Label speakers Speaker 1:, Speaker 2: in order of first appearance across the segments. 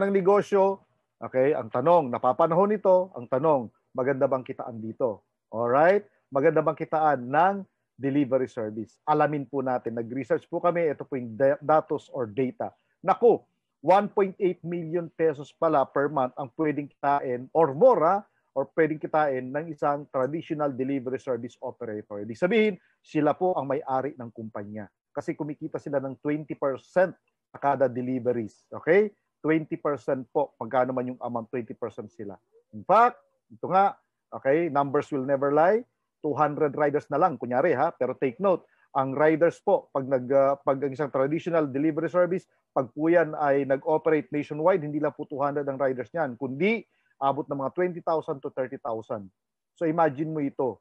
Speaker 1: ng negosyo, okay, ang tanong, napapanahon nito, ang tanong, maganda bang kitaan dito? Alright? Maganda bang kitaan ng delivery service? Alamin po natin, nag-research po kami, ito po yung datos or data. Naku, 1.8 million pesos pala per month ang pwedeng kitain or more ha, or pwedeng kitain ng isang traditional delivery service operator. Ibig sabihin, sila po ang may-ari ng kumpanya kasi kumikita sila ng 20% sa kada deliveries. Okay? 20% po, pagkano man yung amount, 20% sila. In fact, ito nga, okay, numbers will never lie. 200 riders na lang, kunyari ha, pero take note, ang riders po, pag, nag, uh, pag ang isang traditional delivery service, pag po yan ay nag-operate nationwide, hindi lang po 200 ang riders niyan, kundi abot ng mga 20,000 to 30,000. So imagine mo ito.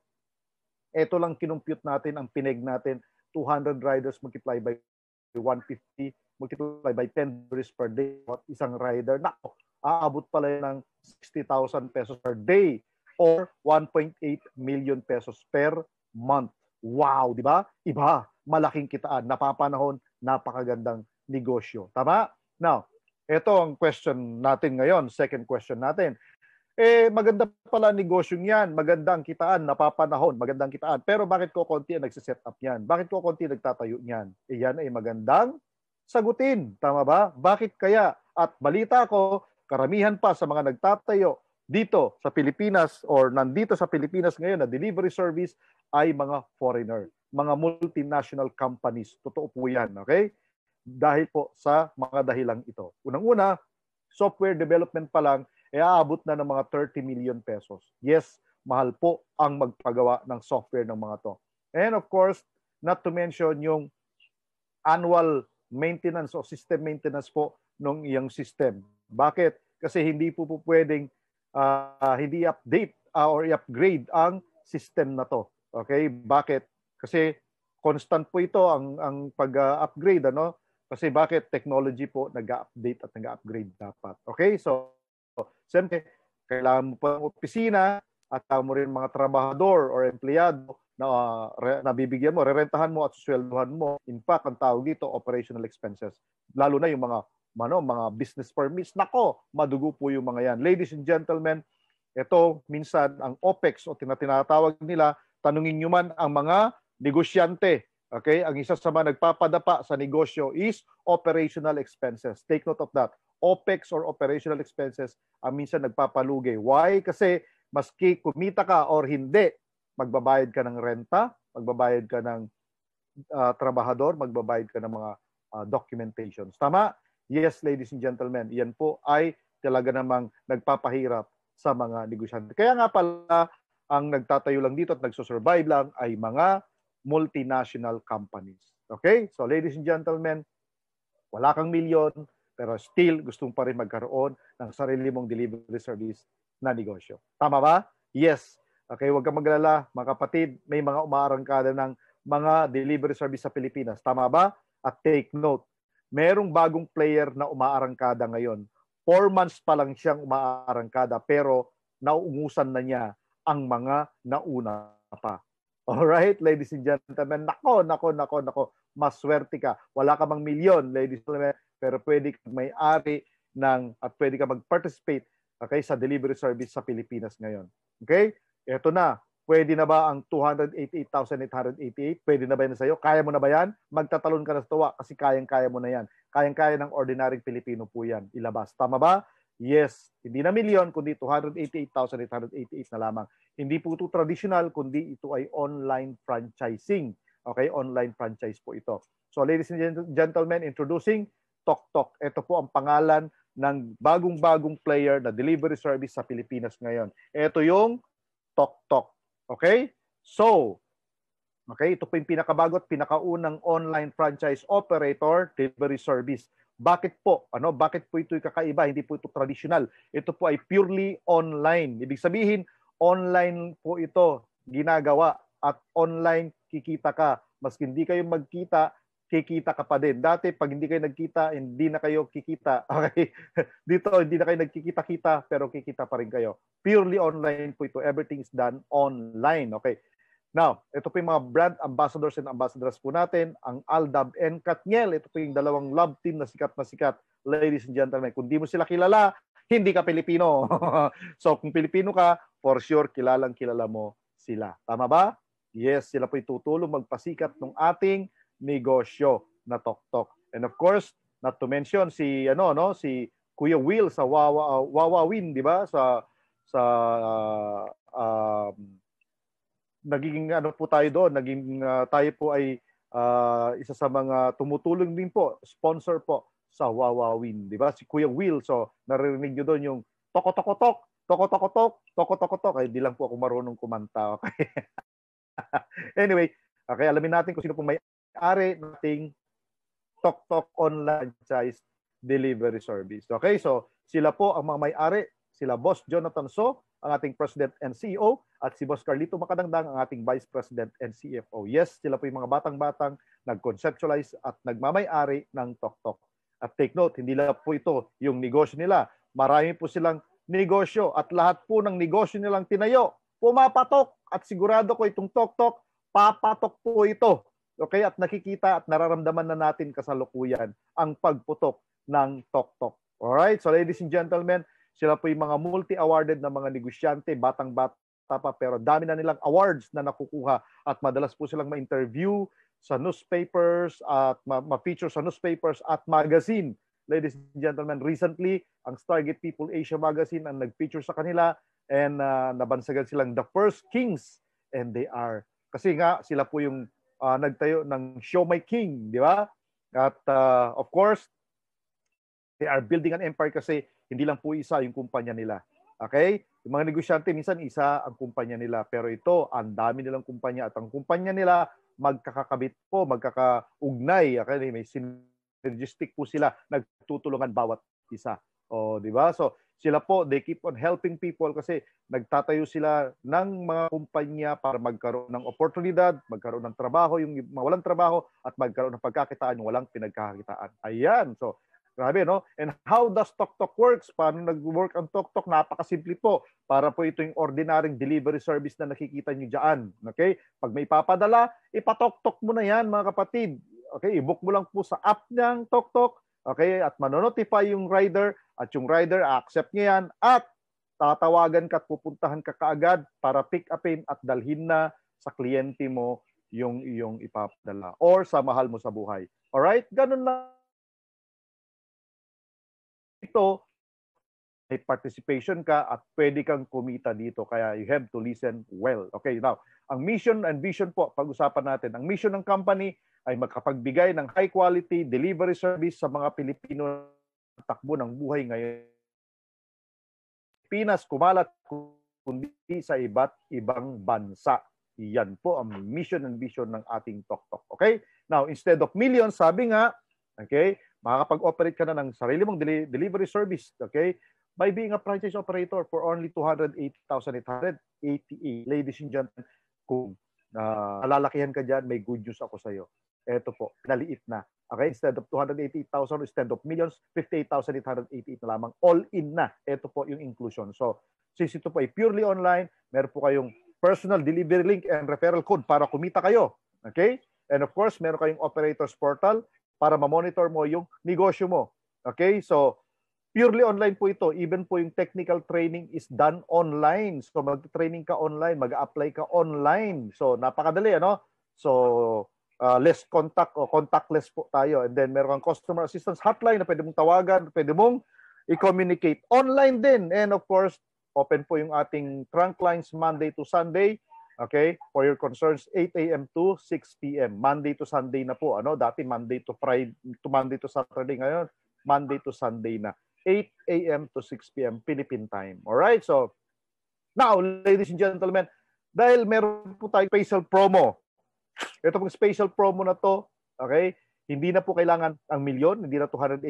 Speaker 1: Ito lang kinumpute natin, ang pineg natin, 200 riders multiply by 150 multiply by 10 tourists per day at isang rider. Nako, aabot pala yun ng 60,000 pesos per day or 1.8 million pesos per month. Wow, di ba? Iba, malaking kitaan, napapanahon, napakagandang negosyo. Tama? Now, ito ang question natin ngayon, second question natin eh maganda pala negosyong yan, magandang kitaan, napapanahon, magandang kitaan. Pero bakit ko konti ang nagsiset up yan? Bakit ko konti nagtatayo niyan? E yan ay magandang sagutin, tama ba? Bakit kaya? At balita ko, karamihan pa sa mga nagtatayo dito sa Pilipinas or nandito sa Pilipinas ngayon na delivery service ay mga foreigner, mga multinational companies. Totoo po yan, okay? Dahil po sa mga dahilang ito. Unang-una, software development pa lang ay aabot na ng mga 30 million pesos. Yes, mahal po ang magpagawa ng software ng mga to. And of course, not to mention yung annual maintenance o system maintenance po ng iyong system. Bakit? Kasi hindi po, po pwedeng uh, hindi update uh, or i-upgrade ang system na to. Okay? Bakit? Kasi constant po ito ang ang pag-upgrade ano? Kasi bakit technology po nag-update at nag-upgrade dapat. Okay? So Siyempre, kailangan mo pa ng opisina at kailangan mo rin mga trabahador or empleyado na uh, re- nabibigyan mo, rerentahan mo at susweldohan mo. In fact, ang tawag dito, operational expenses. Lalo na yung mga ano, mga business permits. Nako, madugo po yung mga yan. Ladies and gentlemen, ito minsan ang OPEX o tinatawag nila, tanungin nyo man ang mga negosyante. Okay? Ang isa sa mga nagpapadapa sa negosyo is operational expenses. Take note of that. OPEX or operational expenses ang minsan nagpapalugi. Why? Kasi maski kumita ka or hindi, magbabayad ka ng renta, magbabayad ka ng uh, trabahador, magbabayad ka ng mga uh, documentations. Tama? Yes, ladies and gentlemen, yan po ay talaga namang nagpapahirap sa mga negosyante. Kaya nga pala, ang nagtatayo lang dito at nagsusurvive lang ay mga multinational companies. Okay? So ladies and gentlemen, wala kang milyon, pero still, gusto pa rin magkaroon ng sarili mong delivery service na negosyo. Tama ba? Yes. Okay, huwag kang maglala, mga kapatid, may mga umaarangkada ng mga delivery service sa Pilipinas. Tama ba? At take note, merong bagong player na umaarangkada ngayon. Four months pa lang siyang umaarangkada pero nauungusan na niya ang mga nauna pa. All right, ladies and gentlemen. Nako, nako, nako, nako. Maswerte ka. Wala ka bang milyon, ladies and gentlemen pero pwede ka may-ari ng at pwede ka mag-participate okay, sa delivery service sa Pilipinas ngayon. Okay? Ito na. Pwede na ba ang 288,888? Pwede na ba yan sa iyo? Kaya mo na ba yan? Magtatalon ka na sa tuwa kasi kayang-kaya mo na yan. Kayang-kaya ng ordinaryong Pilipino po yan ilabas. Tama ba? Yes, hindi na milyon, kundi 288,888 na lamang. Hindi po ito traditional, kundi ito ay online franchising. Okay, online franchise po ito. So ladies and gentlemen, introducing Tok Tok. Ito po ang pangalan ng bagong-bagong player na delivery service sa Pilipinas ngayon. Ito yung Tok Tok. Okay? So, okay, ito po yung pinakabago at pinakaunang online franchise operator delivery service. Bakit po? Ano? Bakit po ito kakaiba? Hindi po ito traditional. Ito po ay purely online. Ibig sabihin, online po ito ginagawa at online kikita ka. Maski hindi kayo magkita, kikita ka pa din. Dati, pag hindi kayo nagkita, hindi na kayo kikita. Okay? Dito, hindi na kayo nagkikita-kita, pero kikita pa rin kayo. Purely online po ito. Everything is done online. Okay? Now, ito po yung mga brand ambassadors and ambassadors po natin. Ang Aldab and Katniel. Ito po yung dalawang love team na sikat na sikat. Ladies and gentlemen, kung di mo sila kilala, hindi ka Pilipino. so, kung Pilipino ka, for sure, kilalang kilala mo sila. Tama ba? Yes, sila po tutulong magpasikat ng ating negosyo na Toktok. And of course, not to mention si ano no, si Kuya Will sa Wawa uh, Win, di ba? Sa sa uh, um, nagiging ano po tayo doon, naging uh, tayo po ay uh, isa sa mga tumutulong din po, sponsor po sa Wawa Win, di ba? Si Kuya Will, so naririnig niyo doon yung tok, tok, tokotokotok, tokotokotok, tok. Ay, di lang po ako marunong kumanta. Okay? anyway, okay, ah, alamin natin kung sino po may ari nating Tok online franchise delivery service. Okay, so sila po ang mga may-ari, sila Boss Jonathan So, ang ating President and CEO, at si Boss Carlito Makadangdang, ang ating Vice President and CFO. Yes, sila po yung mga batang-batang nag-conceptualize at nagmamay-ari ng TokTok. At take note, hindi lang po ito yung negosyo nila. Marami po silang negosyo at lahat po ng negosyo nilang tinayo, pumapatok at sigurado ko itong TokTok, papatok po ito Okay? At nakikita at nararamdaman na natin kasalukuyan ang pagputok ng tok-tok. Alright? So ladies and gentlemen, sila po yung mga multi-awarded na mga negosyante, batang-bata pa, pero dami na nilang awards na nakukuha at madalas po silang ma-interview sa newspapers at ma-feature sa newspapers at magazine. Ladies and gentlemen, recently, ang Stargate People Asia Magazine ang nag-feature sa kanila and uh, nabansagan silang the first kings and they are kasi nga sila po yung uh, nagtayo ng Show My King, di ba? At uh, of course, they are building an empire kasi hindi lang po isa yung kumpanya nila. Okay? Yung mga negosyante, minsan isa ang kumpanya nila. Pero ito, ang dami nilang kumpanya. At ang kumpanya nila, magkakakabit po, magkakaugnay. Okay? May synergistic po sila. Nagtutulungan bawat isa. O, oh, di ba? So, sila po, they keep on helping people kasi nagtatayo sila ng mga kumpanya para magkaroon ng oportunidad, magkaroon ng trabaho, yung walang trabaho, at magkaroon ng pagkakitaan yung walang pinagkakakitaan. Ayan. So, grabe, no? And how does TokTok works? Paano nag-work ang TokTok? Napakasimple po. Para po ito yung ordinaryong delivery service na nakikita nyo dyan. Okay? Pag may papadala, ipatoktok mo na yan, mga kapatid. Okay? I-book mo lang po sa app ng TokTok Okay? At manonotify yung rider at yung rider accept niya yan at tatawagan ka at pupuntahan ka kaagad para pick upin at dalhin na sa kliyente mo yung iyong ipapadala or sa mahal mo sa buhay. All right? Ganun lang. ito may participation ka at pwede kang kumita dito. Kaya you have to listen well. Okay, now, ang mission and vision po, pag-usapan natin. Ang mission ng company ay magkapagbigay ng high quality delivery service sa mga Pilipino takbo ng buhay ngayon. Pinas kumalat kundi sa iba't ibang bansa. Iyan po ang mission and vision ng ating Tok Tok. Okay? Now, instead of millions, sabi nga, okay, makakapag-operate ka na ng sarili mong deli- delivery service. Okay? by being a franchise operator for only 280,888. Ladies and gentlemen, kung uh, alalakihan ka dyan, may good news ako sa iyo. Ito po, naliit na. Okay, instead of 288,000, instead of millions, 58,888 na lamang. All in na. Ito po yung inclusion. So, since ito po ay purely online, meron po kayong personal delivery link and referral code para kumita kayo. Okay? And of course, meron kayong operators portal para ma-monitor mo yung negosyo mo. Okay? So, Purely online po ito. Even po yung technical training is done online. So mag-training ka online, mag-apply ka online. So napakadali, ano? So uh, less contact o contactless po tayo. And then meron kang customer assistance hotline na pwede mong tawagan, pwede mong i-communicate online din. And of course, open po yung ating trunk lines Monday to Sunday. Okay? For your concerns, 8 a.m. to 6 p.m. Monday to Sunday na po. Ano? Dati Monday to Friday, to Monday to Saturday. Ngayon, Monday to Sunday na. 8 a.m. to 6 p.m. Philippine time. All right? So, now, ladies and gentlemen, dahil meron po tayong special promo. Ito pong special promo na to, okay? Hindi na po kailangan ang milyon, hindi na 280,000,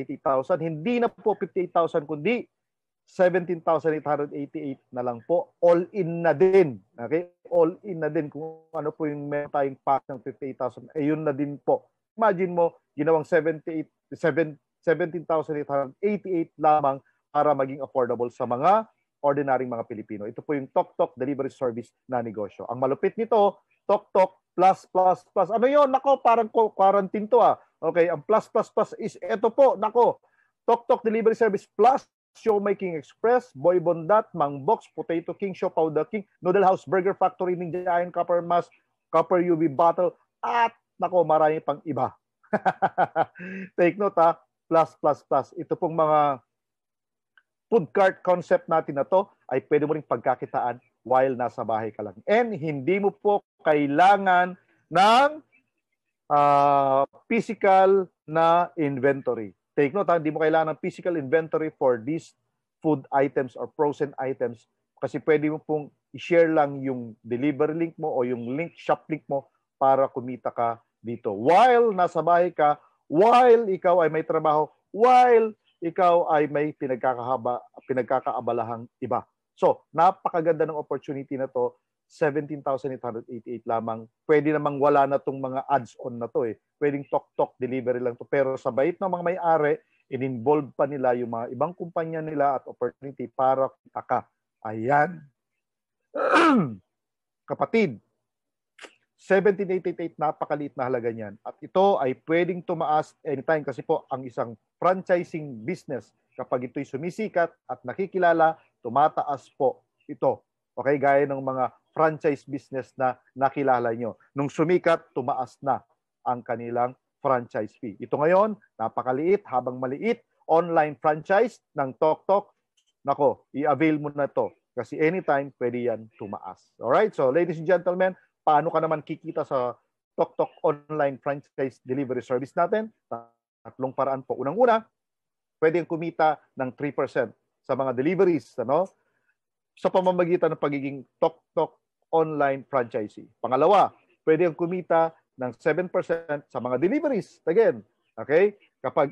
Speaker 1: hindi na po 58,000, kundi 17,888 na lang po. All in na din. Okay? All in na din. Kung ano po yung meron tayong pack ng 58,000, ayun eh, na din po. Imagine mo, ginawang 78, 7, 17,888 lamang para maging affordable sa mga ordinaryong mga Pilipino. Ito po yung TokTok delivery service na negosyo. Ang malupit nito, TokTok plus plus plus. Ano yon? Nako, parang quarantine to ah. Okay, ang plus plus plus is ito po. Nako, TokTok delivery service plus Showmaking Express, Boy Bondat, Mangbox, Potato King, Show Powder King, Noodle House, Burger Factory, Ninja Iron, Copper Mask, Copper UV Bottle, at nako, marami pang iba. Take note ha, ah plus, plus, plus. Ito pong mga food cart concept natin na to ay pwede mo rin pagkakitaan while nasa bahay ka lang. And hindi mo po kailangan ng uh, physical na inventory. Take note, hindi mo kailangan ng physical inventory for these food items or frozen items kasi pwede mo pong i-share lang yung delivery link mo o yung link shop link mo para kumita ka dito. While nasa bahay ka while ikaw ay may trabaho, while ikaw ay may pinagkakahaba, pinagkakaabalahang iba. So, napakaganda ng opportunity na to. 17,888 lamang. Pwede namang wala na tong mga ads-on na to eh. Pwedeng tok-tok delivery lang to. Pero sa bait ng mga may-ari, in-involve pa nila yung mga ibang kumpanya nila at opportunity para kita ka. Ayan. Kapatid, 1788, napakaliit na halaga niyan. At ito ay pwedeng tumaas anytime kasi po ang isang franchising business kapag ito'y sumisikat at nakikilala, tumataas po ito. Okay, gaya ng mga franchise business na nakilala nyo. Nung sumikat, tumaas na ang kanilang franchise fee. Ito ngayon, napakaliit, habang maliit, online franchise ng TokTok. Nako, i-avail mo na to kasi anytime pwede yan tumaas. Alright, so ladies and gentlemen, paano ka naman kikita sa TokTok online franchise delivery service natin? Tatlong paraan po. Unang-una, pwedeng kumita ng 3% sa mga deliveries, ano? Sa pamamagitan ng pagiging TokTok online franchisee. Pangalawa, pwedeng kumita ng 7% sa mga deliveries. Again, okay? Kapag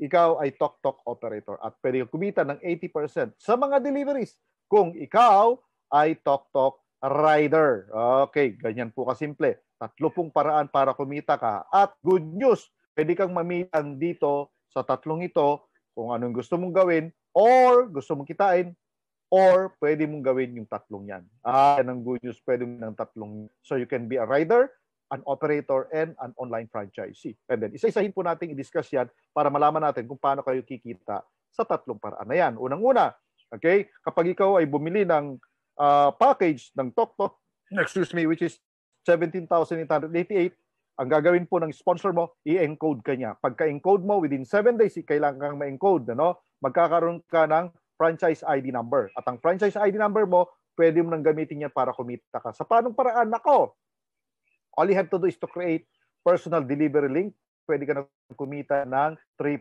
Speaker 1: ikaw ay TokTok operator at pwede kumita ng 80% sa mga deliveries kung ikaw ay TokTok rider. Okay, ganyan po kasimple. Tatlo pong paraan para kumita ka. At good news, pwede kang mamilang dito sa tatlong ito kung anong gusto mong gawin or gusto mong kitain or pwede mong gawin yung tatlong yan. Ah, yan ang good news, pwede mong ng tatlong. So you can be a rider, an operator, and an online franchisee. And then isa-isahin po natin i-discuss yan para malaman natin kung paano kayo kikita sa tatlong paraan na yan. Unang-una, okay, kapag ikaw ay bumili ng uh, package ng TokTok, excuse me, which is 17,888, ang gagawin po ng sponsor mo, i-encode ka niya. Pagka-encode mo, within 7 days, kailangan kang ma-encode. Ano? Magkakaroon ka ng franchise ID number. At ang franchise ID number mo, pwede mo nang gamitin yan para kumita ka. Sa panong paraan? ako, All you have to do is to create personal delivery link. Pwede ka na kumita ng 3%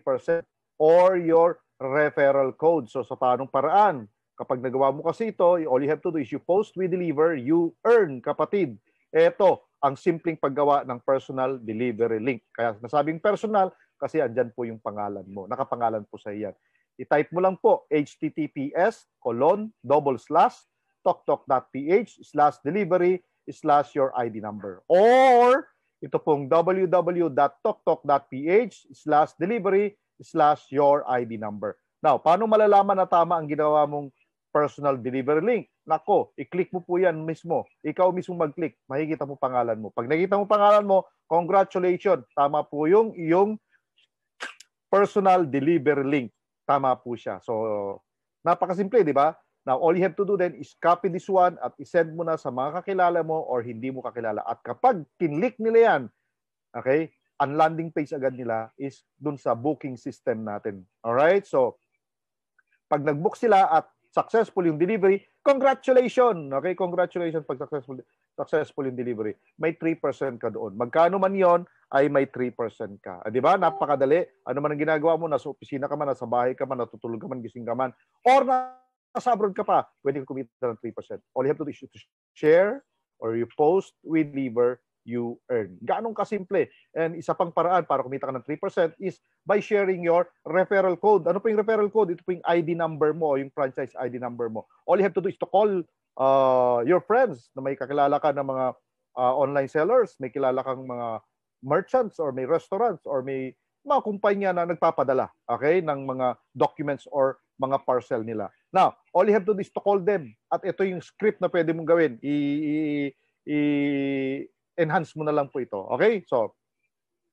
Speaker 1: or your referral code. So sa panong paraan? Kapag nagawa mo kasi ito, all you have to do is you post, we deliver, you earn, kapatid. Ito, ang simpleng paggawa ng personal delivery link. Kaya nasabing personal kasi andyan po yung pangalan mo. Nakapangalan po sa iyan. I-type mo lang po https colon double slash toktok.ph slash delivery slash your ID number. Or ito pong www.toktok.ph slash delivery slash your ID number. Now, paano malalaman na tama ang ginawa mong personal delivery link. Nako, i-click mo po yan mismo. Ikaw mismo mag-click. Makikita mo pangalan mo. Pag nakita mo pangalan mo, congratulations. Tama po yung iyong personal delivery link. Tama po siya. So, napakasimple, di ba? Now, all you have to do then is copy this one at isend mo na sa mga kakilala mo or hindi mo kakilala. At kapag kinlik nila yan, okay, ang landing page agad nila is dun sa booking system natin. Alright? So, pag nag-book sila at successful yung delivery, congratulations. Okay, congratulations pag successful successful yung delivery. May 3% ka doon. Magkano man 'yon ay may 3% ka. Ah, 'Di ba? Napakadali. Ano man ang ginagawa mo, nasa opisina ka man, nasa bahay ka man, natutulog ka man, gising ka man, or nasa abroad ka pa, pwede kang kumita ng 3%. All you have to do is to share or you post with Liver you earn. Ganong kasimple. And isa pang paraan para kumita ka ng 3% is by sharing your referral code. Ano po yung referral code? Ito po yung ID number mo, yung franchise ID number mo. All you have to do is to call uh, your friends na may kakilala ka ng mga uh, online sellers, may kilala kang mga merchants or may restaurants or may mga kumpanya na nagpapadala okay ng mga documents or mga parcel nila. Now, all you have to do is to call them at ito yung script na pwede mong gawin. I, i, i enhance mo na lang po ito. Okay? So,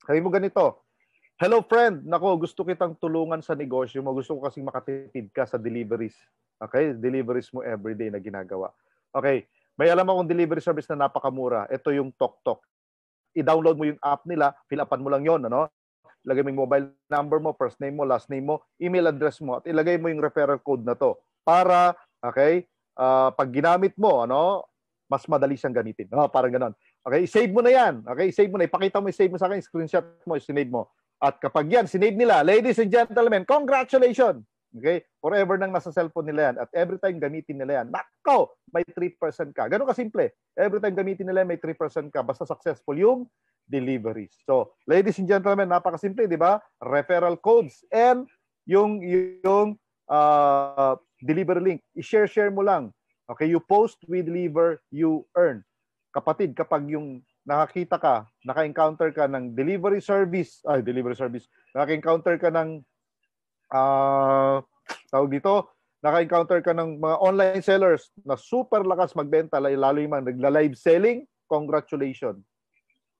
Speaker 1: sabi mo ganito, Hello friend, nako gusto kitang tulungan sa negosyo mo. Gusto ko kasi makatipid ka sa deliveries. Okay? Deliveries mo everyday na ginagawa. Okay. May alam akong delivery service na napakamura. Ito yung TokTok. I-download mo yung app nila, fill upan mo lang 'yon, ano? Ilagay mo yung mobile number mo, first name mo, last name mo, email address mo at ilagay mo yung referral code na to para okay? Uh, pag ginamit mo, ano, mas madali siyang gamitin. Oh, parang ganon. Okay, save mo na yan. Okay, save mo na. Ipakita mo, save mo sa akin, screenshot mo, sinave mo. At kapag yan, sinave nila, ladies and gentlemen, congratulations! Okay? Forever nang nasa cellphone nila yan. At every time gamitin nila yan, nakaw, may 3% ka. Ganun kasimple. Every time gamitin nila yan, may 3% ka. Basta successful yung deliveries. So, ladies and gentlemen, napakasimple, di ba? Referral codes and yung, yung uh, delivery link. I-share-share mo lang Okay, you post, with liver, you earn. Kapatid, kapag yung nakakita ka, naka-encounter ka ng delivery service, ay, delivery service, naka-encounter ka ng, uh, tawag dito, naka-encounter ka ng mga online sellers na super lakas magbenta, lalo yung nagla-live selling, congratulations.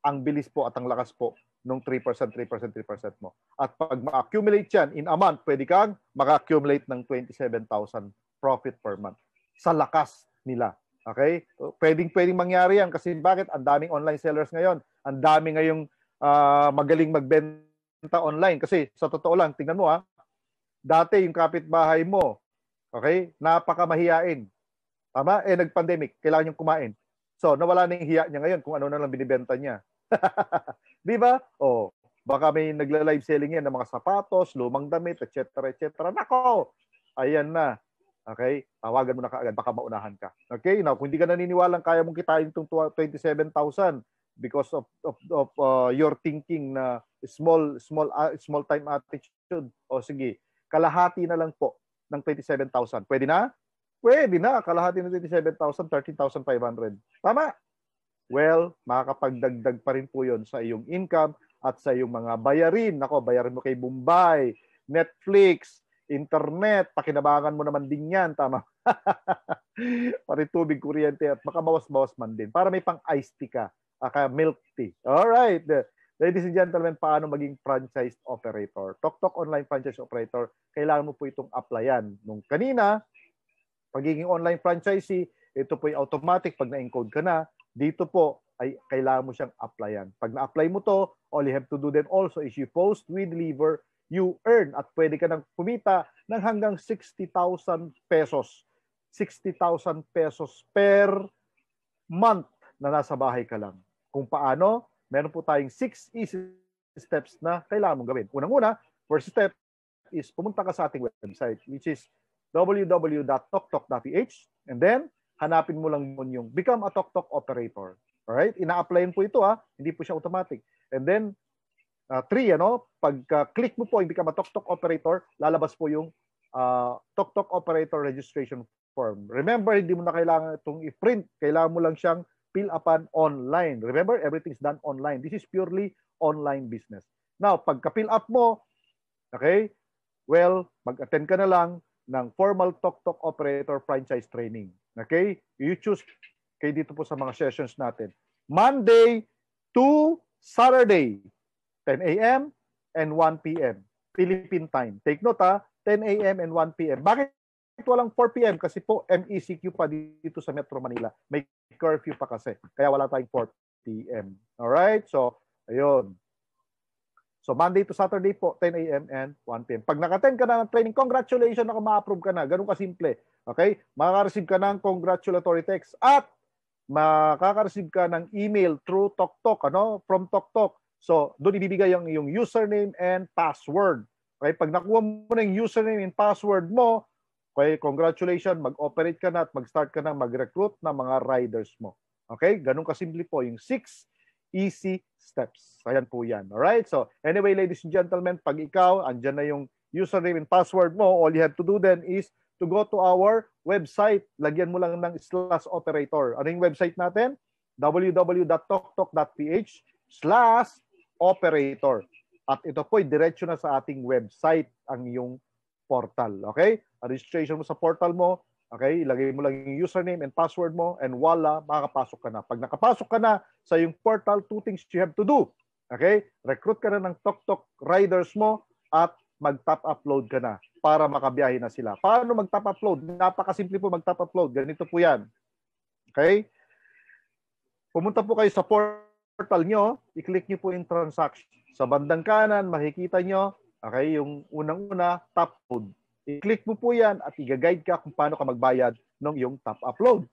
Speaker 1: Ang bilis po at ang lakas po nung 3%, 3%, 3% mo. At pag ma-accumulate yan, in a month, pwede kang maka-accumulate ng 27,000 profit per month sa lakas nila. Okay? Pwedeng pwedeng mangyari yan kasi bakit ang daming online sellers ngayon. Ang dami ngayong uh, magaling magbenta online kasi sa totoo lang tingnan mo ha. Ah. Dati yung kapitbahay mo, okay? Napakamahiyain. Tama? Eh nag-pandemic, kailangan niyang kumain. So, nawala na yung hiya niya ngayon kung ano na lang binibenta niya. 'Di ba? Oh, baka may nagla-live selling yan ng mga sapatos, lumang damit, etc. etc. Nako! Ayan na. Okay? Tawagan mo na kaagad, baka maunahan ka. Okay? Now, kung hindi ka naniniwalang kaya mong kitain itong 27,000 because of, of, of uh, your thinking na small small uh, small time attitude, o sige, kalahati na lang po ng 27,000. Pwede na? Pwede na. Kalahati ng 27,000, 13,500. Tama? Well, makakapagdagdag pa rin po yon sa iyong income at sa iyong mga bayarin. Nako, bayarin mo kay Bombay, Netflix, internet, pakinabangan mo naman din yan, tama. Pati tubig kuryente at makabawas-bawas man din para may pang iced tea ka, aka ah, milk tea. All right. Ladies and gentlemen, paano maging franchise operator? TokTok Online Franchise Operator, kailangan mo po itong applyan. Nung kanina, pagiging online franchisee, ito po ay automatic pag na-encode ka na. Dito po ay kailangan mo siyang applyan. Pag na-apply mo to, all you have to do then also is you post, we deliver, you earn at pwede ka nang kumita ng hanggang 60,000 pesos. 60,000 pesos per month na nasa bahay ka lang. Kung paano, meron po tayong 6 easy steps na kailangan mong gawin. Unang-una, first step is pumunta ka sa ating website which is www.toktok.ph and then hanapin mo lang yun yung become a TokTok operator. Alright? Ina-applyin po ito ha. Hindi po siya automatic. And then, uh, three, ano, pagka click mo po, hindi ka matoktok operator, lalabas po yung uh, ah, TokTok operator registration form. Remember, hindi mo na kailangan itong i-print. Kailangan mo lang siyang fill upan online. Remember, everything's done online. This is purely online business. Now, pagka-fill up mo, okay, well, mag-attend ka na lang ng formal TokTok operator franchise training. Okay? You choose kay dito po sa mga sessions natin. Monday to Saturday, 10 a.m. and 1 p.m. Philippine time. Take note ha, 10 a.m. and 1 p.m. Bakit walang 4 p.m.? Kasi po MECQ pa dito sa Metro Manila. May curfew pa kasi. Kaya wala tayong 4 p.m. Alright? So, ayun. So, Monday to Saturday po, 10 a.m. and 1 p.m. Pag nakatend ka na ng training, congratulations na ma-approve ka na. Ganun kasimple. Okay? Makaka-receive ka ng congratulatory text at makaka-receive ka ng email through TokTok, ano? From TokTok So, doon ibibigay ang iyong username and password. Okay, pag nakuha mo na yung username and password mo, okay, congratulations, mag-operate ka na at mag-start ka na mag-recruit ng mga riders mo. Okay, ganun kasimple po yung six easy steps. Ayan po yan. Alright, so anyway ladies and gentlemen, pag ikaw, andyan na yung username and password mo, all you have to do then is to go to our website. Lagyan mo lang ng slash operator. Ano yung website natin? www.toktok.ph slash operator. At ito po, diretsyo na sa ating website ang iyong portal. Okay? Registration mo sa portal mo. Okay? Ilagay mo lang yung username and password mo and wala, makakapasok ka na. Pag nakapasok ka na sa iyong portal, two things you have to do. Okay? Recruit ka na ng TokTok riders mo at mag-top upload ka na para makabiyahe na sila. Paano mag-top upload? Napakasimple po mag-top upload. Ganito po yan. Okay? Pumunta po kayo sa portal portal nyo, i-click nyo po yung transaction. Sa bandang kanan, makikita nyo, okay, yung unang-una, top food. I-click mo po yan at i-guide ka kung paano ka magbayad ng yung top upload.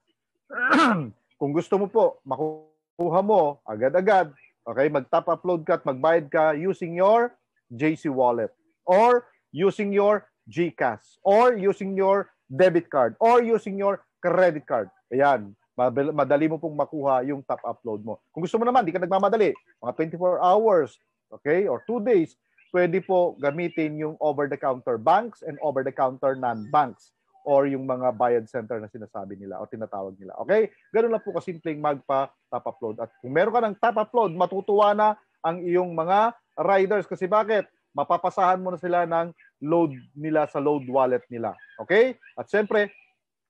Speaker 1: kung gusto mo po, makuha mo agad agad okay, mag-top upload ka at magbayad ka using your JC Wallet or using your GCash or using your debit card or using your credit card. Ayan madali mo pong makuha yung top upload mo. Kung gusto mo naman, di ka nagmamadali, mga 24 hours, okay, or 2 days, pwede po gamitin yung over-the-counter banks and over-the-counter non-banks or yung mga bayad center na sinasabi nila o tinatawag nila. Okay? Ganun lang po kasimpleng magpa-top upload. At kung meron ka ng top upload, matutuwa na ang iyong mga riders. Kasi bakit? Mapapasahan mo na sila ng load nila sa load wallet nila. Okay? At syempre,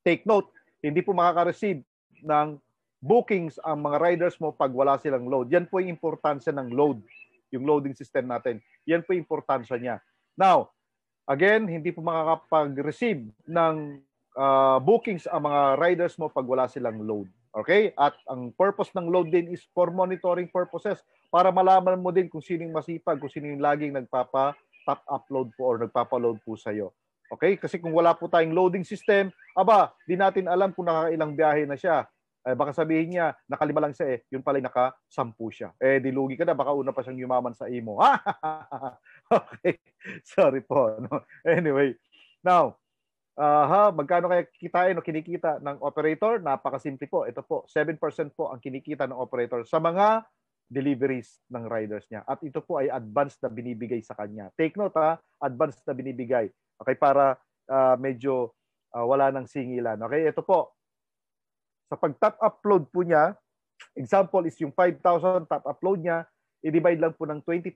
Speaker 1: take note, hindi po makaka-receive ng bookings ang mga riders mo pag wala silang load. Yan po yung importansya ng load, yung loading system natin. Yan po yung importansya niya. Now, again, hindi po makakapag-receive ng uh, bookings ang mga riders mo pag wala silang load. Okay? At ang purpose ng load din is for monitoring purposes para malaman mo din kung sino yung masipag, kung sino yung laging nagpapa-top upload po or nagpapa-load po sa'yo. Okay? Kasi kung wala po tayong loading system, aba, di natin alam kung nakakailang biyahe na siya. Eh, baka sabihin niya, nakalima lang siya eh, yun pala pala'y nakasampu siya. Eh, di lugi ka na, baka una pa siyang yumaman sa imo. okay, sorry po. No? Anyway, now, uh, magkano kaya kitain o kinikita ng operator? Napakasimple po. Ito po, 7% po ang kinikita ng operator sa mga deliveries ng riders niya. At ito po ay advance na binibigay sa kanya. Take note ha, advance na binibigay. Okay, para uh, medyo uh, wala ng singilan. Okay, ito po, sa pag-top upload po niya, example is yung 5,000 top upload niya, i-divide lang po ng 20%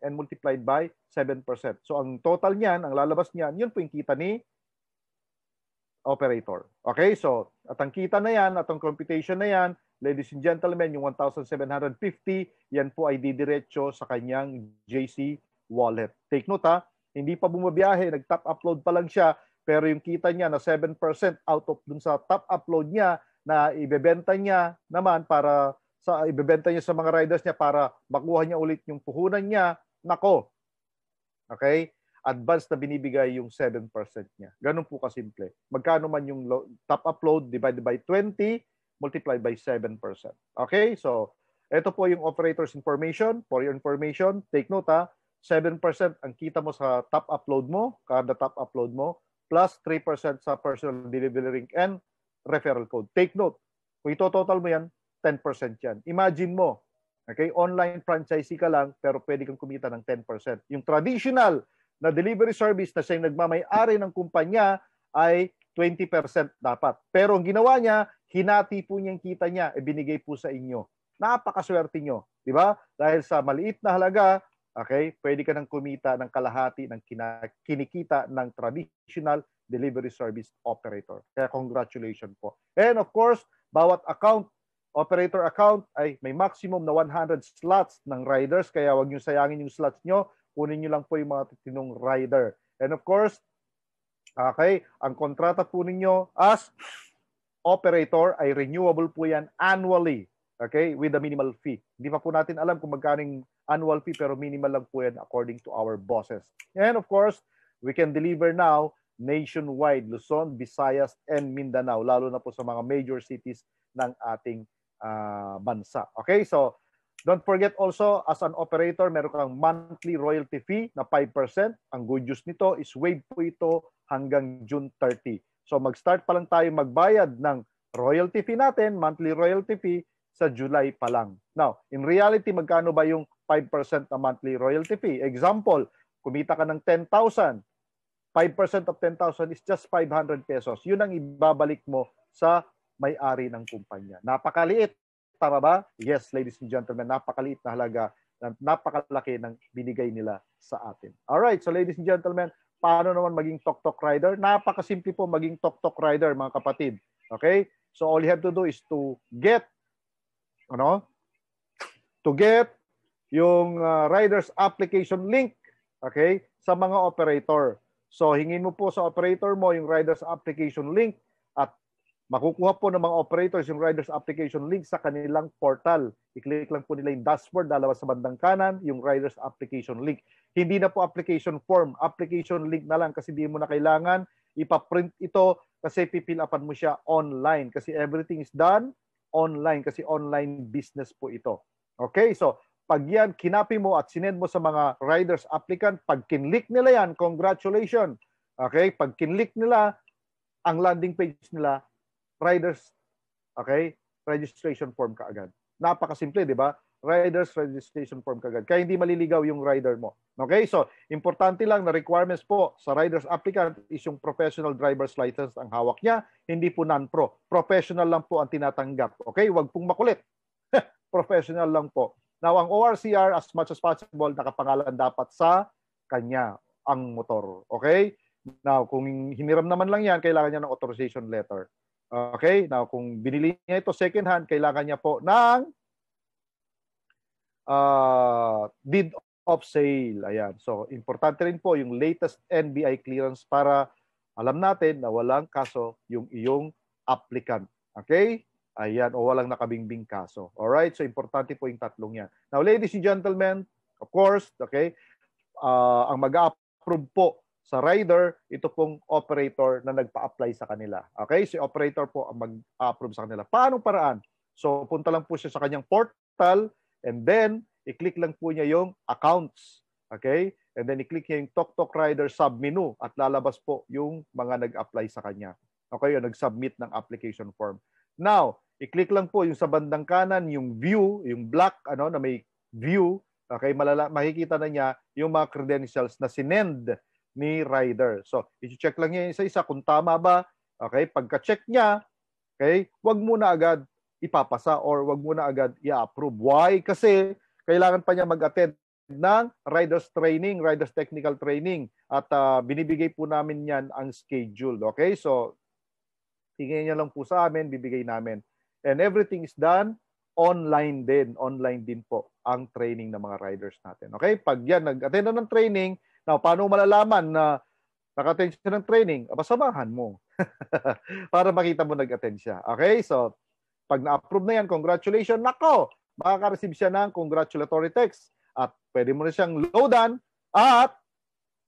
Speaker 1: and multiplied by 7%. So ang total niyan, ang lalabas niyan, yun po yung kita ni operator. Okay? So at ang kita na yan, at ang computation na yan, ladies and gentlemen, yung 1,750, yan po ay didiretso sa kanyang JC wallet. Take note ha, hindi pa bumabiyahe, nag-top upload pa lang siya, pero yung kita niya na 7% out of dun sa top upload niya na ibebenta niya naman para sa ibebenta niya sa mga riders niya para makuha niya ulit yung puhunan niya. Nako. Okay? Advance na binibigay yung 7% niya. Ganun po kasimple. Magkano man yung top upload divided by 20 multiplied by 7%. Okay? So, ito po yung operator's information. For your information, take note ha, 7% ang kita mo sa top upload mo, kada top upload mo, plus 3% sa personal delivery and referral code. Take note, kung ito total mo yan, 10% yan. Imagine mo, okay, online franchisee ka lang pero pwede kang kumita ng 10%. Yung traditional na delivery service na siyang nagmamay-ari ng kumpanya ay 20% dapat. Pero ang ginawa niya, hinati po niya yung kita niya, e binigay po sa inyo. Napakaswerte niyo, di ba? Dahil sa maliit na halaga, Okay? Pwede ka nang kumita ng kalahati ng kinikita ng traditional delivery service operator. Kaya congratulations po. And of course, bawat account, operator account ay may maximum na 100 slots ng riders. Kaya wag niyo sayangin yung slots niyo Kunin niyo lang po yung mga tinong rider. And of course, okay, ang kontrata po ninyo as operator ay renewable po yan annually. Okay? With a minimal fee. Hindi pa po natin alam kung magkaning annual fee pero minimal lang po yan according to our bosses. And of course, we can deliver now nationwide, Luzon, Visayas, and Mindanao, lalo na po sa mga major cities ng ating uh, bansa. Okay? So, don't forget also, as an operator, meron kang monthly royalty fee na 5%. Ang good news nito is waived po ito hanggang June 30. So, mag-start pa lang tayo magbayad ng royalty fee natin, monthly royalty fee, sa July pa lang. Now, in reality, magkano ba yung 5% na monthly royalty fee? Example, kumita ka ng 10,000, 5% of 10,000 is just 500 pesos. Yun ang ibabalik mo sa may-ari ng kumpanya. Napakaliit. Tama ba? Yes, ladies and gentlemen, napakaliit na halaga napakalaki ng binigay nila sa atin. All right, so ladies and gentlemen, paano naman maging tok-tok rider? Napakasimple po maging tok-tok rider, mga kapatid. Okay? So all you have to do is to get ano to get yung uh, rider's application link okay sa mga operator. So hingin mo po sa operator mo yung rider's application link at makukuha po ng mga operators yung rider's application link sa kanilang portal. I-click lang po nila yung dashboard dalawa sa bandang kanan yung rider's application link. Hindi na po application form, application link na lang kasi hindi mo na kailangan ipaprint ito kasi pipilapan mo siya online kasi everything is done online kasi online business po ito. Okay? So, pag yan, kinapi mo at sinend mo sa mga riders applicant, pag kinlik nila yan, congratulations. Okay? Pag kinlik nila, ang landing page nila, riders, okay? Registration form kaagad. Napakasimple, di ba? rider's registration form kagad. Kaya hindi maliligaw yung rider mo. Okay? So, importante lang na requirements po sa rider's applicant is yung professional driver's license ang hawak niya, hindi po non-pro. Professional lang po ang tinatanggap. Okay? Huwag pong makulit. professional lang po. Now, ang ORCR, as much as possible, nakapangalan dapat sa kanya, ang motor. Okay? Now, kung hiniram naman lang yan, kailangan niya ng authorization letter. Okay? Now, kung binili niya ito second hand, kailangan niya po ng uh, bid of sale. Ayan. So, importante rin po yung latest NBI clearance para alam natin na walang kaso yung iyong applicant. Okay? Ayan, o walang nakabingbing kaso. All right? So, importante po yung tatlong yan. Now, ladies and gentlemen, of course, okay, uh, ang mag-approve po sa rider, ito pong operator na nagpa-apply sa kanila. Okay? Si operator po ang mag-approve sa kanila. Paano paraan? So, punta lang po siya sa kanyang portal And then, i-click lang po niya yung accounts. Okay? And then, i-click niya yung TokTok Rider submenu at lalabas po yung mga nag-apply sa kanya. Okay? Yung nag-submit ng application form. Now, i-click lang po yung sa bandang kanan, yung view, yung black ano na may view. Okay? Malala- makikita na niya yung mga credentials na sinend ni rider. So, i-check lang niya isa-isa kung tama ba. Okay? Pagka-check niya, okay? Huwag muna agad ipapasa or wag muna agad i-approve. Why? Kasi kailangan pa niya mag-attend ng riders training, riders technical training at uh, binibigay po namin 'yan ang schedule. Okay? So tingnan niyo lang po sa amin, bibigay namin. And everything is done online din, online din po ang training ng mga riders natin. Okay? Pag yan, nag-attend na ng training, now, paano malalaman na naka-attend siya ng training? Aba, mo. Para makita mo nag-attend siya. Okay? So, pag na-approve na yan, congratulations, nako, makaka-receive siya ng congratulatory text at pwede mo na siyang loadan at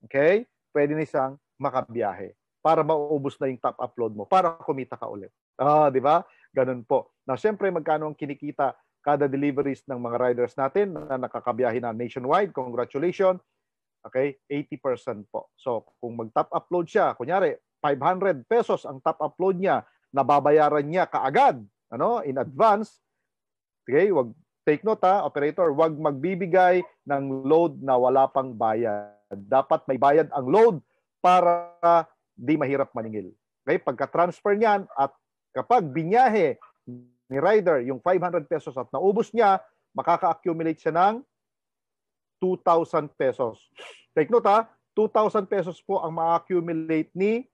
Speaker 1: okay, pwede na siyang makabiyahe para maubos na yung top upload mo para kumita ka ulit. Ah, di ba? Ganun po. Na siyempre magkano ang kinikita kada deliveries ng mga riders natin na nakakabiyahe na nationwide. Congratulations. Okay, 80% po. So, kung mag-top upload siya, kunyari, 500 pesos ang top upload niya, nababayaran niya kaagad ano, in advance. Okay, wag take note ha, operator, wag magbibigay ng load na wala pang bayad. Dapat may bayad ang load para di mahirap maningil. Okay, pagka-transfer niyan at kapag binyahe ni rider yung 500 pesos at naubos niya, makaka-accumulate siya ng 2,000 pesos. Take note ha, 2,000 pesos po ang ma-accumulate ni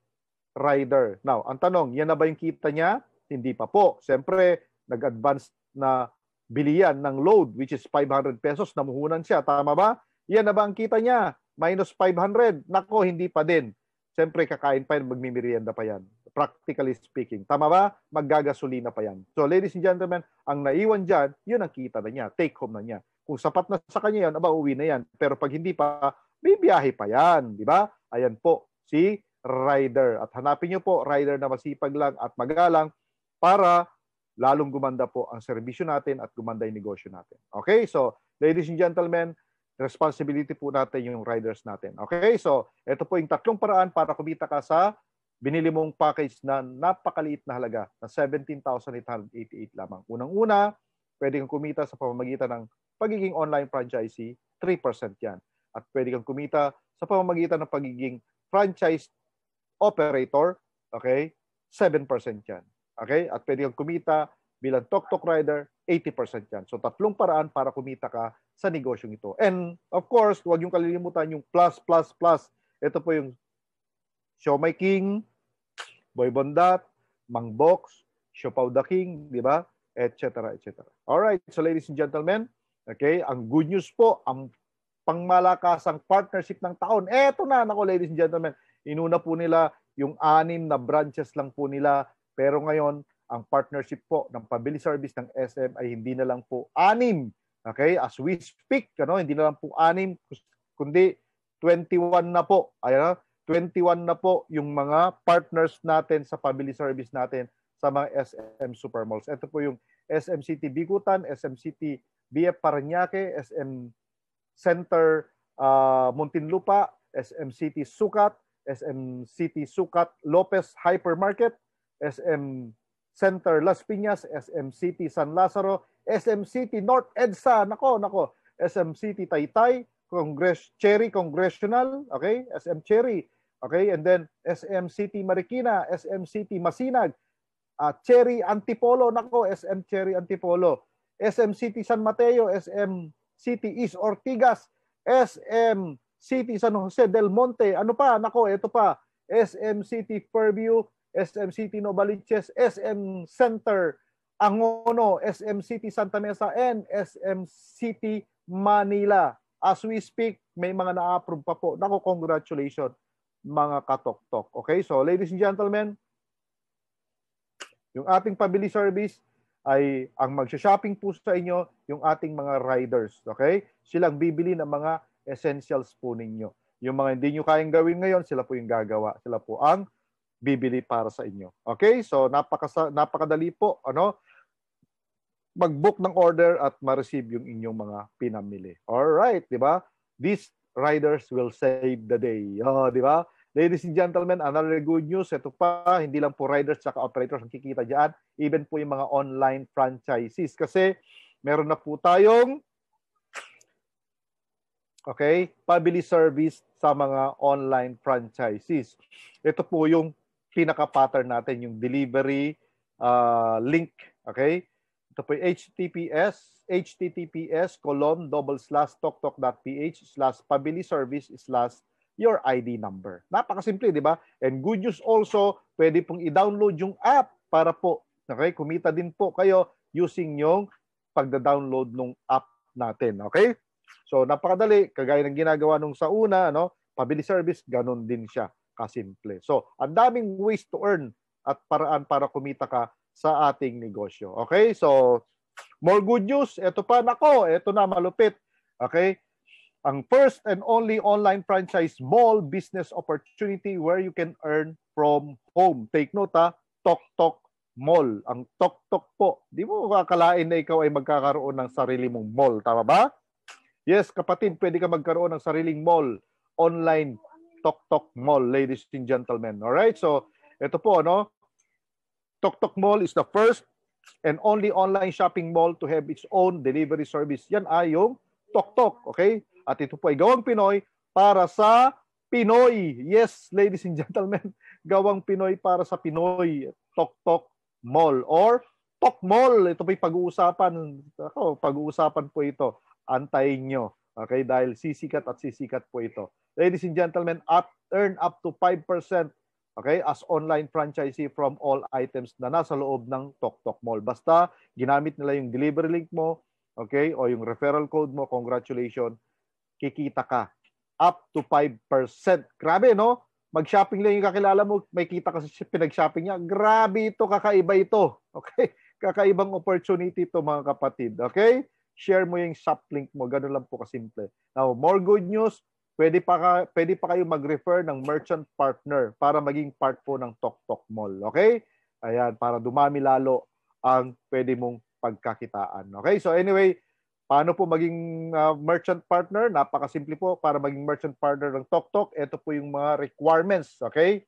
Speaker 1: rider. Now, ang tanong, yan na ba yung kita niya? Hindi pa po. Siyempre, nag-advance na bilian ng load which is 500 pesos. Namuhunan siya. Tama ba? Yan na ba ang kita niya? Minus 500. Nako, hindi pa din. Siyempre, kakain pa yan, magmimerienda pa yan. Practically speaking. Tama ba? Maggagasolina pa yan. So, ladies and gentlemen, ang naiwan dyan, yun ang kita na niya. Take home na niya. Kung sapat na sa kanya yan, aba, uwi na yan. Pero pag hindi pa, may biyahe pa yan. Di ba? Ayan po, si rider. At hanapin niyo po, rider na masipag lang at magalang para lalong gumanda po ang serbisyo natin at gumanda yung negosyo natin. Okay? So, ladies and gentlemen, responsibility po natin yung riders natin. Okay? So, ito po yung tatlong paraan para kumita ka sa binili mong package na napakaliit na halaga na 17,888 lamang. Unang-una, pwede kang kumita sa pamamagitan ng pagiging online franchisee, 3% yan. At pwede kang kumita sa pamamagitan ng pagiging franchise operator, okay, 7% yan. Okay? At pwede kang kumita bilang tok-tok rider, 80% yan. So tatlong paraan para kumita ka sa negosyong ito. And of course, huwag yung kalilimutan yung plus, plus, plus. Ito po yung Siomay King, Boy Bondat, Mang Box, Siopaw the King, di ba? Et cetera, et cetera. Alright, so ladies and gentlemen, okay, ang good news po, ang pangmalakasang partnership ng taon. Eto na, nako ladies and gentlemen, inuna po nila yung anim na branches lang po nila pero ngayon, ang partnership po ng pabili service ng SM ay hindi na lang po anim. Okay? As we speak, ano, hindi na lang po anim, kundi 21 na po. Ayan, 21 ah. na po yung mga partners natin sa pabili service natin sa mga SM Supermalls. Ito po yung SM City Bigutan, SM City BF Parañaque, SM Center uh, Muntinlupa, SM City Sukat, SM City Sukat Lopez Hypermarket, SM Center Las Piñas, SM City San Lazaro, SM City North EDSA, nako, nako, SM City Taytay, Congress Cherry Congressional, okay? SM Cherry, okay? And then SM City Marikina, SM City Masinag, uh, Cherry Antipolo, nako, SM Cherry Antipolo, SM City San Mateo, SM City East Ortigas, SM City San Jose del Monte, ano pa, nako, ito pa, SM City Fairview, SM City Novaliches, SM Center Angono, SM City Santa Mesa, and SM City Manila. As we speak, may mga na-approve pa po. Nako, congratulations mga katoktok. Okay, so ladies and gentlemen, yung ating pabili service ay ang magsha-shopping po sa inyo yung ating mga riders. Okay? Silang bibili ng mga essentials po ninyo. Yung mga hindi nyo kayang gawin ngayon, sila po yung gagawa. Sila po ang bibili para sa inyo. Okay? So napaka napakadali po, ano? Mag-book ng order at ma-receive yung inyong mga pinamili. All right, 'di ba? These riders will save the day. Oh, 'di ba? Ladies and gentlemen, another good news. Ito pa, hindi lang po riders at operators ang kikita diyan, Even po yung mga online franchises. Kasi meron na po tayong okay, pabili service sa mga online franchises. Ito po yung pinaka-pattern natin, yung delivery uh, link. Okay? Ito po yung HTTPS, HTTPS colon double slash toktok.ph slash pabili service slash your ID number. Napakasimple, di ba? And good news also, pwede pong i-download yung app para po, okay, kumita din po kayo using yung pagda-download ng app natin, okay? So, napakadali, kagaya ng ginagawa nung sa una, no? Pabili service, ganun din siya kasimple. So, ang daming ways to earn at paraan para kumita ka sa ating negosyo. Okay? So, more good news. Ito pa, nako, ito na malupit. Okay? Ang first and only online franchise mall business opportunity where you can earn from home. Take note ha, Tok Tok Mall. Ang Tok Tok po, di mo kakalain na ikaw ay magkakaroon ng sarili mong mall. Tama ba? Yes, kapatid, pwede ka magkaroon ng sariling mall online Tok Tok Mall, ladies and gentlemen. All right? So, ito po, no? Tok Tok Mall is the first and only online shopping mall to have its own delivery service. Yan ay yung Tok Tok, okay? At ito po ay gawang Pinoy para sa Pinoy. Yes, ladies and gentlemen, gawang Pinoy para sa Pinoy. Tok Tok Mall or Tok Mall. Ito po pag-uusapan. Ako, pag-uusapan po ito. Antayin nyo. Okay, dahil sisikat at sisikat po ito ladies and gentlemen, up, earn up to 5% okay, as online franchisee from all items na nasa loob ng TokTok Mall. Basta ginamit nila yung delivery link mo, okay, o yung referral code mo, congratulations, kikita ka. Up to 5%. Grabe, no? Mag-shopping lang yung kakilala mo, may kita ka sa pinag-shopping niya. Grabe ito, kakaiba ito. Okay? Kakaibang opportunity ito, mga kapatid. Okay? Share mo yung shop link mo. Ganun lang po kasimple. Now, more good news pwede pa, ka, pwede pa kayo mag-refer ng merchant partner para maging part po ng TokTok Mall. Okay? Ayan, para dumami lalo ang pwede mong pagkakitaan. Okay? So anyway, paano po maging uh, merchant partner? Napakasimple po para maging merchant partner ng TokTok. Ito po yung mga requirements. Okay?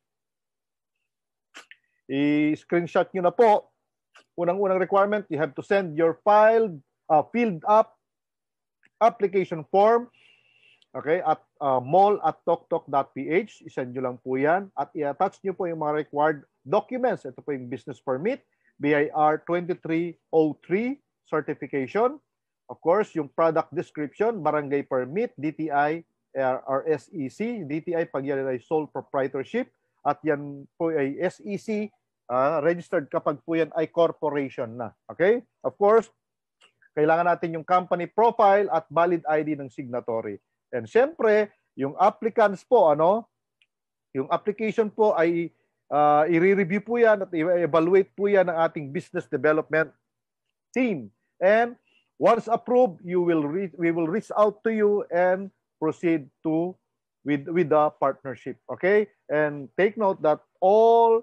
Speaker 1: I-screenshot nyo na po. Unang-unang requirement, you have to send your filed, uh, filled up application form Okay? At uh, mall at toktok.ph, isend nyo lang po yan. At i-attach nyo po yung mga required documents. Ito po yung business permit, BIR 2303 certification. Of course, yung product description, barangay permit, DTI or SEC. DTI pag yan ay sole proprietorship. At yan po ay SEC uh, ah, registered kapag po yan ay corporation na. Okay? Of course, kailangan natin yung company profile at valid ID ng signatory. And syempre, yung applicants po, ano, yung application po ay uh, ah, i-review po yan at i-evaluate po yan ng ating business development team. And once approved, you will we will reach out to you and proceed to with with the partnership. Okay? And take note that all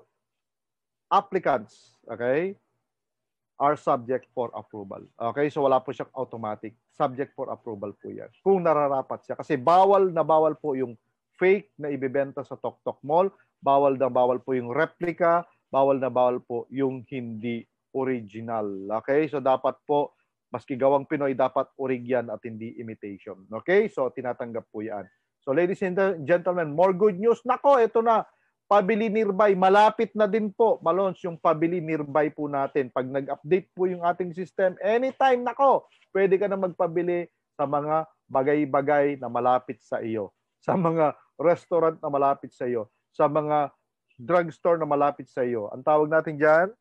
Speaker 1: applicants, okay, are subject for approval. Okay, so wala po siyang automatic. Subject for approval po yan. Kung nararapat siya. Kasi bawal na bawal po yung fake na ibebenta sa TokTok Mall. Bawal na bawal po yung replica. Bawal na bawal po yung hindi original. Okay, so dapat po, maski gawang Pinoy, dapat orig at hindi imitation. Okay, so tinatanggap po yan. So ladies and gentlemen, more good news. Nako, ito na Pabili Nearby, malapit na din po, Malons, yung Pabili Nearby po natin. Pag nag-update po yung ating system, anytime, nako, pwede ka na magpabili sa mga bagay-bagay na malapit sa iyo, sa mga restaurant na malapit sa iyo, sa mga drugstore na malapit sa iyo. Ang tawag natin diyan,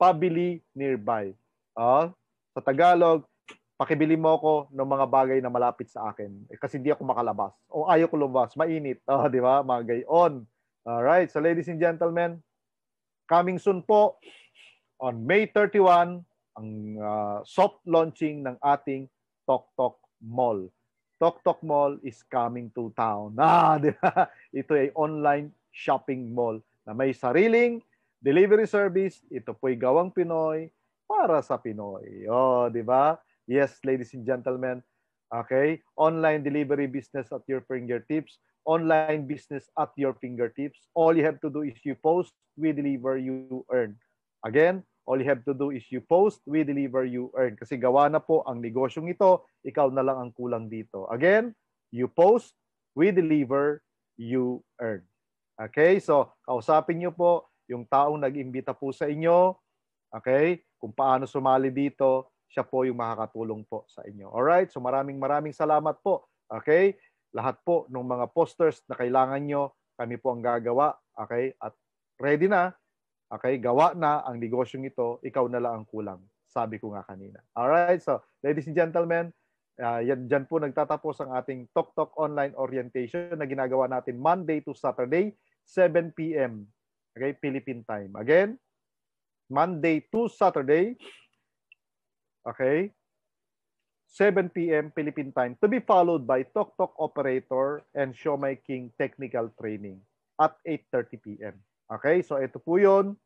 Speaker 1: Pabili Nearby. Ah, sa Tagalog, pakibili mo ako ng mga bagay na malapit sa akin eh, kasi hindi ako makalabas o ayaw ko lumabas, mainit, oh, di ba, mga gayon. All right, so ladies and gentlemen, coming soon po on May 31 ang uh, soft launching ng ating Tok Tok Mall. Tok Tok Mall is coming to town. Ah, di ba? Ito ay online shopping mall na may sariling delivery service. Ito po ay gawang Pinoy para sa Pinoy. Oh, di ba? Yes, ladies and gentlemen. Okay? Online delivery business at your fingertips online business at your fingertips. All you have to do is you post, we deliver, you earn. Again, all you have to do is you post, we deliver, you earn. Kasi gawa na po ang negosyong ito, ikaw na lang ang kulang dito. Again, you post, we deliver, you earn. Okay? So, kausapin niyo po yung taong nag-imbita po sa inyo. Okay? Kung paano sumali dito, siya po yung makakatulong po sa inyo. All right? So maraming maraming salamat po. Okay? lahat po ng mga posters na kailangan nyo, kami po ang gagawa. Okay? At ready na. Okay? Gawa na ang negosyong ito. Ikaw na lang ang kulang. Sabi ko nga kanina. Alright? So, ladies and gentlemen, uh, yan, dyan po nagtatapos ang ating Tok Tok Online Orientation na ginagawa natin Monday to Saturday, 7 p.m. Okay? Philippine time. Again, Monday to Saturday, okay? 7 p.m. Philippine time to be followed by Tok Tok Operator and Shomai King Technical Training at 8.30 p.m. Okay, so ito po yun.